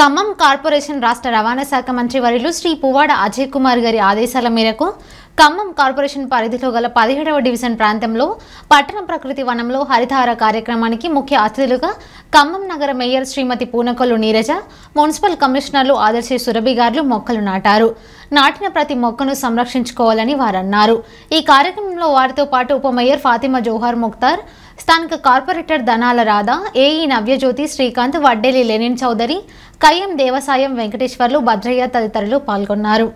Khammam corporation రాష్ట్ర రవాణా శాఖ మంత్రి వరిలో శ్రీ పువ్వాడ అజయ్ కుమార్ గారి ఆదేశాల మేరకు ఖమ్మం కార్పొరేషన్ పరిధిలో గల పదిహేడవ డివిజన్ ప్రాంతంలో పట్టణ ప్రకృతి వనంలో హరితహార కార్యక్రమానికి ముఖ్య అతిథులుగా ఖమ్మం నగర మేయర్ శ్రీమతి పూనకొల్లు నీరజ మున్సిపల్ కమిషనర్లు ఆదర్శి సురభి గారులు మొక్కలు నాటారు నాటిన ప్రతి మొక్కను సంరక్షించుకోవాలని వారన్నారు ఈ కార్యక్రమంలో వారితో పాటు ఉప మేయర్ ఫాతిమా జోహార్ ముక్తార్ స్థానిక corporator Dhanala Radha AE Navyajyoti Srikanth Vaddeli Lenin Chowdary Kayyam Devasayam Venkateswarlu Bhadraiah తదితరులు పాల్గొన్నారు